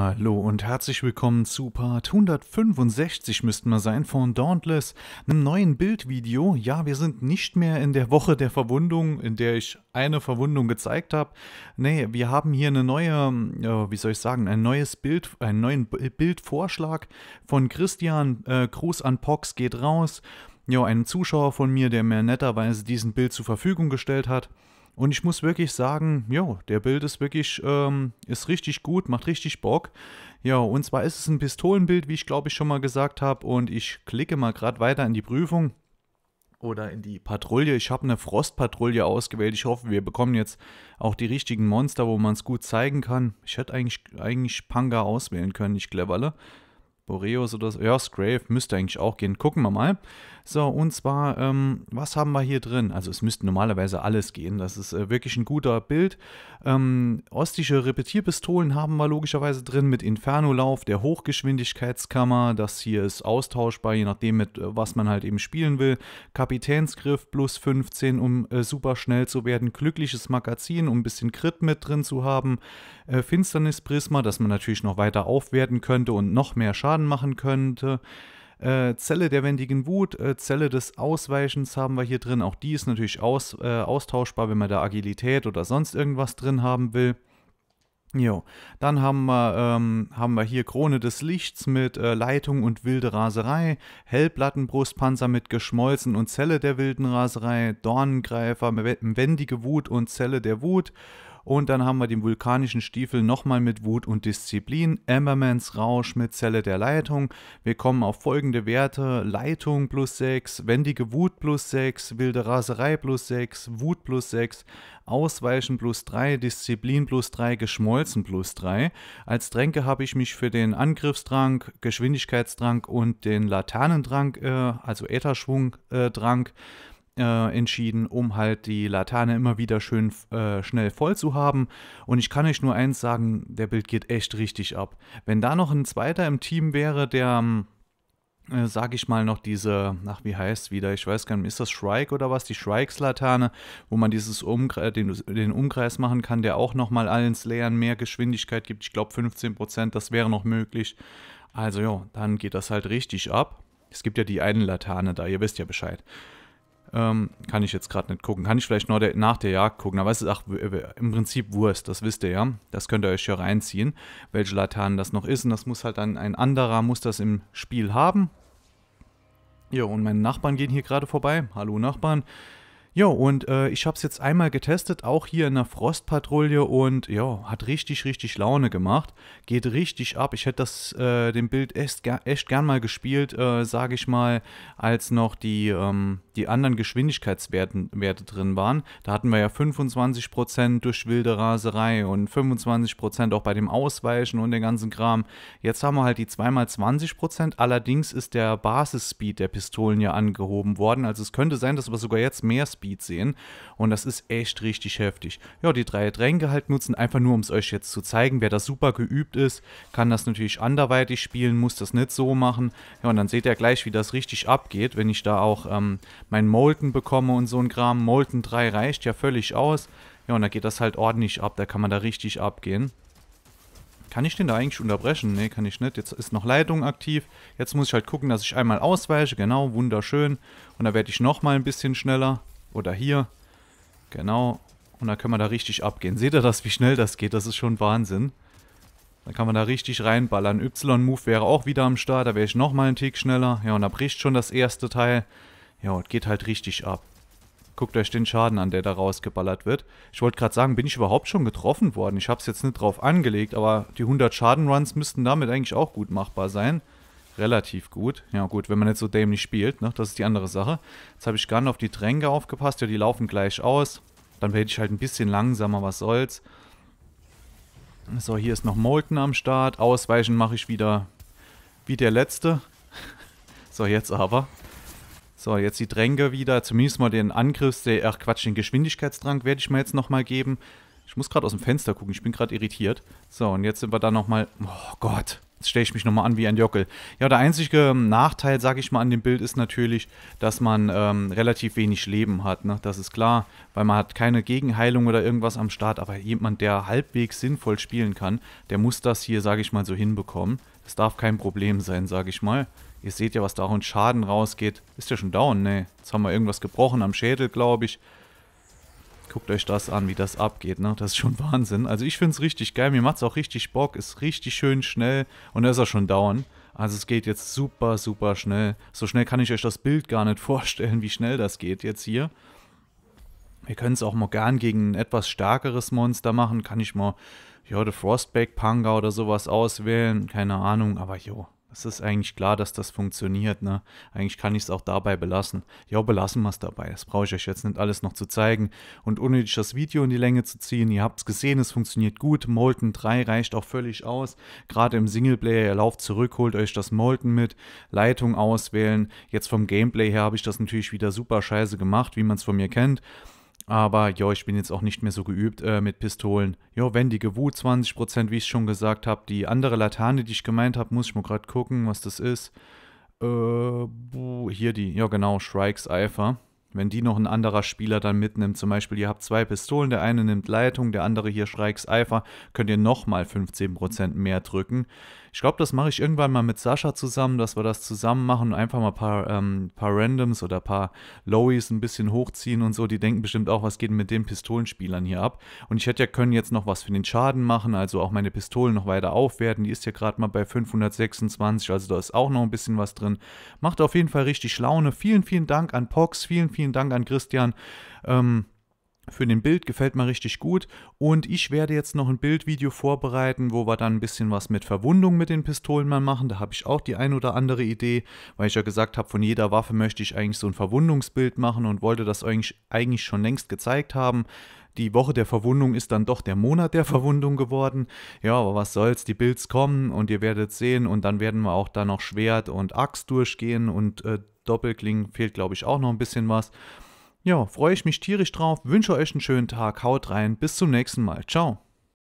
Hallo und herzlich willkommen zu Part 165 müssten wir sein von Dauntless, einem neuen Bildvideo. Ja, wir sind nicht mehr in der Woche der Verwundung, in der ich eine Verwundung gezeigt habe. Nee, wir haben hier eine neue, wie soll ich sagen, ein neues Bild, einen neuen Bildvorschlag von Christian. Äh, Gruß an Pox geht raus. Ja, einem Zuschauer von mir, der mir netterweise diesen Bild zur Verfügung gestellt hat. Und ich muss wirklich sagen, ja, der Bild ist wirklich, ähm, ist richtig gut, macht richtig Bock. Ja, und zwar ist es ein Pistolenbild, wie ich glaube ich schon mal gesagt habe. Und ich klicke mal gerade weiter in die Prüfung oder in die Patrouille. Ich habe eine Frostpatrouille ausgewählt. Ich hoffe, wir bekommen jetzt auch die richtigen Monster, wo man es gut zeigen kann. Ich hätte eigentlich, eigentlich Panga auswählen können, nicht cleverle. Boreos oder so. Earth's Grave müsste eigentlich auch gehen. Gucken wir mal. So, und zwar, ähm, was haben wir hier drin? Also es müsste normalerweise alles gehen. Das ist äh, wirklich ein guter Bild. Ähm, ostische Repetierpistolen haben wir logischerweise drin mit Inferno-Lauf, der Hochgeschwindigkeitskammer. Das hier ist austauschbar, je nachdem, mit äh, was man halt eben spielen will. Kapitänsgriff plus 15, um äh, super schnell zu werden. Glückliches Magazin, um ein bisschen Crit mit drin zu haben. Äh, Finsternisprisma, das man natürlich noch weiter aufwerten könnte und noch mehr Schaden Schaden machen könnte. Äh, Zelle der wendigen Wut, äh, Zelle des Ausweichens haben wir hier drin. Auch die ist natürlich aus, äh, austauschbar, wenn man da Agilität oder sonst irgendwas drin haben will. Jo, dann haben wir, ähm, haben wir hier Krone des Lichts mit äh, Leitung und wilde Raserei, Hellplattenbrustpanzer mit Geschmolzen und Zelle der wilden Raserei, Dornengreifer, wendige Wut und Zelle der Wut, und dann haben wir den vulkanischen Stiefel nochmal mit Wut und Disziplin, Emmermans Rausch mit Zelle der Leitung. Wir kommen auf folgende Werte: Leitung plus 6, wendige Wut plus 6, wilde Raserei plus 6, Wut plus 6, Ausweichen plus 3, Disziplin plus 3, Geschmolzen plus 3. Als Tränke habe ich mich für den Angriffstrank, Geschwindigkeitsdrang und den Laternendrank, äh, also Ätherschwungdrank, äh, äh, entschieden, um halt die Laterne immer wieder schön äh, schnell voll zu haben. Und ich kann euch nur eins sagen, der Bild geht echt richtig ab. Wenn da noch ein zweiter im Team wäre, der, ähm, äh, sag ich mal, noch diese, ach, wie heißt es wieder, ich weiß gar nicht, ist das Shrike oder was? Die Shrikes-Laterne, wo man dieses Umkre den, den, Umkreis machen kann, der auch nochmal allen Slayern mehr Geschwindigkeit gibt. Ich glaube 15%, das wäre noch möglich. Also ja, dann geht das halt richtig ab. Es gibt ja die eine Laterne da, ihr wisst ja Bescheid. Ähm, kann ich jetzt gerade nicht gucken. Kann ich vielleicht noch der, nach der Jagd gucken. Aber es ist auch im Prinzip Wurst, das wisst ihr ja. Das könnt ihr euch ja reinziehen, welche Laternen das noch ist. Und das muss halt dann ein anderer, muss das im Spiel haben. Ja, und meine Nachbarn gehen hier gerade vorbei. Hallo Nachbarn. Jo, und äh, ich habe es jetzt einmal getestet, auch hier in der Frostpatrouille und ja, hat richtig, richtig Laune gemacht. Geht richtig ab. Ich hätte das, äh, den Bild echt, echt gern mal gespielt, äh, sage ich mal, als noch die, ähm, die anderen Geschwindigkeitswerte drin waren. Da hatten wir ja 25% durch wilde Raserei und 25% auch bei dem Ausweichen und den ganzen Kram. Jetzt haben wir halt die 2x20%, allerdings ist der Basisspeed der Pistolen ja angehoben worden. Also es könnte sein, dass wir sogar jetzt mehr Speed Speed sehen. Und das ist echt richtig heftig. Ja, die drei Tränke halt nutzen, einfach nur um es euch jetzt zu zeigen. Wer da super geübt ist, kann das natürlich anderweitig spielen, muss das nicht so machen. Ja, und dann seht ihr gleich, wie das richtig abgeht, wenn ich da auch ähm, meinen Molten bekomme und so ein Kram. Molten 3 reicht ja völlig aus. Ja, und da geht das halt ordentlich ab, da kann man da richtig abgehen. Kann ich den da eigentlich unterbrechen? Ne, kann ich nicht. Jetzt ist noch Leitung aktiv. Jetzt muss ich halt gucken, dass ich einmal ausweiche. Genau, wunderschön. Und da werde ich nochmal ein bisschen schneller. Oder hier. Genau. Und dann können wir da richtig abgehen. Seht ihr das, wie schnell das geht? Das ist schon Wahnsinn. Dann kann man da richtig reinballern. Y-Move wäre auch wieder am Start. Da wäre ich nochmal einen Tick schneller. Ja, und da bricht schon das erste Teil. Ja, und geht halt richtig ab. Guckt euch den Schaden an, der da rausgeballert wird. Ich wollte gerade sagen, bin ich überhaupt schon getroffen worden? Ich habe es jetzt nicht drauf angelegt, aber die 100 Schaden-Runs müssten damit eigentlich auch gut machbar sein relativ gut. Ja gut, wenn man jetzt so dämlich spielt, ne? das ist die andere Sache. Jetzt habe ich gar nicht auf die Tränke aufgepasst. Ja, die laufen gleich aus. Dann werde ich halt ein bisschen langsamer, was soll's. So, hier ist noch Molten am Start. Ausweichen mache ich wieder wie der letzte. so, jetzt aber. So, jetzt die Tränke wieder. Zumindest mal den Angriffs-, ach Quatsch, den Geschwindigkeitstrank werde ich mir jetzt nochmal geben. Ich muss gerade aus dem Fenster gucken, ich bin gerade irritiert. So, und jetzt sind wir da nochmal... Oh Gott. Jetzt stelle ich mich nochmal an wie ein Jockel. Ja, der einzige ähm, Nachteil, sage ich mal, an dem Bild ist natürlich, dass man ähm, relativ wenig Leben hat. Ne? Das ist klar, weil man hat keine Gegenheilung oder irgendwas am Start. Aber jemand, der halbwegs sinnvoll spielen kann, der muss das hier, sage ich mal, so hinbekommen. Das darf kein Problem sein, sage ich mal. Ihr seht ja, was da auch in Schaden rausgeht. Ist ja schon down, ne? Jetzt haben wir irgendwas gebrochen am Schädel, glaube ich. Guckt euch das an, wie das abgeht, ne? Das ist schon Wahnsinn. Also ich finde es richtig geil, mir macht es auch richtig Bock, ist richtig schön schnell und da ist auch schon down. Also es geht jetzt super, super schnell. So schnell kann ich euch das Bild gar nicht vorstellen, wie schnell das geht jetzt hier. Wir können es auch mal gern gegen ein etwas stärkeres Monster machen. Kann ich mal, ja, The Frostback Panga oder sowas auswählen. Keine Ahnung, aber jo, es ist eigentlich klar, dass das funktioniert. Ne? Eigentlich kann ich es auch dabei belassen. Ja, belassen wir es dabei. Das brauche ich euch jetzt nicht alles noch zu zeigen. Und unnötig das Video in die Länge zu ziehen. Ihr habt es gesehen, es funktioniert gut. Molten 3 reicht auch völlig aus. Gerade im Singleplayer, ihr lauft zurück, holt euch das Molten mit. Leitung auswählen. Jetzt vom Gameplay her habe ich das natürlich wieder super scheiße gemacht, wie man es von mir kennt. Aber jo, ich bin jetzt auch nicht mehr so geübt äh, mit Pistolen. Jo, wendige Wut 20%, wie ich schon gesagt habe. Die andere Laterne, die ich gemeint habe, muss ich mal gerade gucken, was das ist. Äh, hier die, ja genau, Shrikes Eifer wenn die noch ein anderer Spieler dann mitnimmt, zum Beispiel ihr habt zwei Pistolen, der eine nimmt Leitung, der andere hier Schreiks Eifer, könnt ihr nochmal 15% mehr drücken. Ich glaube, das mache ich irgendwann mal mit Sascha zusammen, dass wir das zusammen machen und einfach mal ein paar, ähm, paar Randoms oder ein paar Lowies ein bisschen hochziehen und so. Die denken bestimmt auch, was geht mit den Pistolenspielern hier ab. Und ich hätte ja können jetzt noch was für den Schaden machen, also auch meine Pistolen noch weiter aufwerten. Die ist ja gerade mal bei 526, also da ist auch noch ein bisschen was drin. Macht auf jeden Fall richtig Laune. Vielen, vielen Dank an Pox, vielen, vielen vielen Dank an Christian. Ähm, für den Bild gefällt mir richtig gut und ich werde jetzt noch ein Bildvideo vorbereiten, wo wir dann ein bisschen was mit Verwundung mit den Pistolen mal machen. Da habe ich auch die ein oder andere Idee, weil ich ja gesagt habe, von jeder Waffe möchte ich eigentlich so ein Verwundungsbild machen und wollte das eigentlich, eigentlich schon längst gezeigt haben. Die Woche der Verwundung ist dann doch der Monat der Verwundung geworden. Ja, aber was soll's, die Builds kommen und ihr werdet sehen und dann werden wir auch da noch Schwert und Axt durchgehen und äh, Doppelklingen fehlt, glaube ich, auch noch ein bisschen was. Ja, freue ich mich tierisch drauf, wünsche euch einen schönen Tag, haut rein, bis zum nächsten Mal, ciao.